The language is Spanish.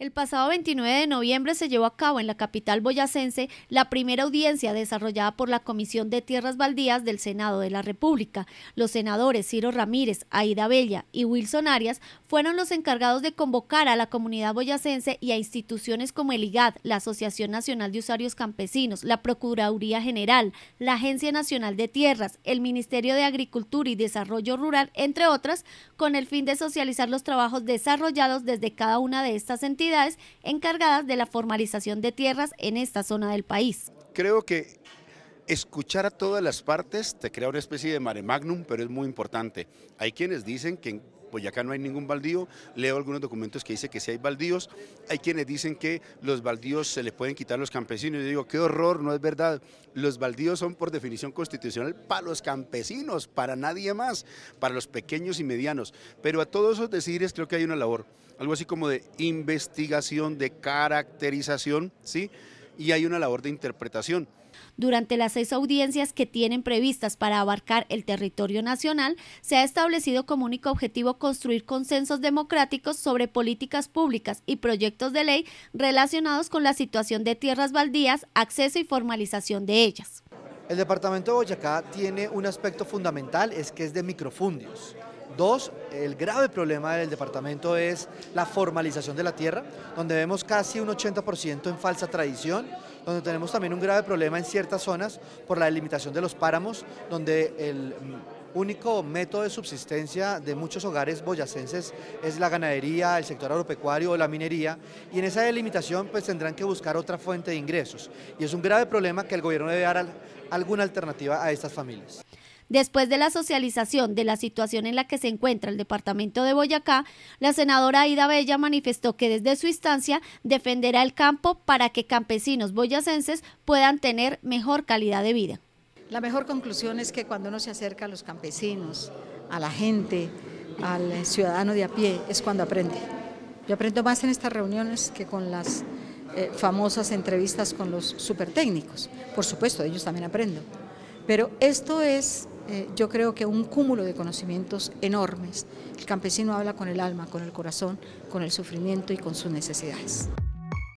El pasado 29 de noviembre se llevó a cabo en la capital boyacense la primera audiencia desarrollada por la Comisión de Tierras Baldías del Senado de la República. Los senadores Ciro Ramírez, Aida Bella y Wilson Arias fueron los encargados de convocar a la comunidad boyacense y a instituciones como el IGAD, la Asociación Nacional de Usuarios Campesinos, la Procuraduría General, la Agencia Nacional de Tierras, el Ministerio de Agricultura y Desarrollo Rural, entre otras, con el fin de socializar los trabajos desarrollados desde cada una de estas entidades encargadas de la formalización de tierras en esta zona del país. Creo que escuchar a todas las partes te crea una especie de mare magnum, pero es muy importante. Hay quienes dicen que pues acá no hay ningún baldío, leo algunos documentos que dice que sí hay baldíos, hay quienes dicen que los baldíos se les pueden quitar a los campesinos, yo digo, qué horror, no es verdad, los baldíos son por definición constitucional para los campesinos, para nadie más, para los pequeños y medianos, pero a todos esos decires creo que hay una labor, algo así como de investigación, de caracterización, ¿sí? Y hay una labor de interpretación. Durante las seis audiencias que tienen previstas para abarcar el territorio nacional, se ha establecido como único objetivo construir consensos democráticos sobre políticas públicas y proyectos de ley relacionados con la situación de tierras baldías, acceso y formalización de ellas. El departamento de Boyacá tiene un aspecto fundamental, es que es de microfundios. Dos, el grave problema del departamento es la formalización de la tierra, donde vemos casi un 80% en falsa tradición, donde tenemos también un grave problema en ciertas zonas por la delimitación de los páramos, donde el único método de subsistencia de muchos hogares boyacenses es la ganadería, el sector agropecuario o la minería y en esa delimitación pues tendrán que buscar otra fuente de ingresos y es un grave problema que el gobierno debe dar alguna alternativa a estas familias. Después de la socialización de la situación en la que se encuentra el departamento de Boyacá, la senadora Aida Bella manifestó que desde su instancia defenderá el campo para que campesinos boyacenses puedan tener mejor calidad de vida. La mejor conclusión es que cuando uno se acerca a los campesinos, a la gente, al ciudadano de a pie, es cuando aprende. Yo aprendo más en estas reuniones que con las eh, famosas entrevistas con los supertécnicos. Por supuesto, ellos también aprendo. Pero esto es eh, yo creo que un cúmulo de conocimientos enormes. El campesino habla con el alma, con el corazón, con el sufrimiento y con sus necesidades.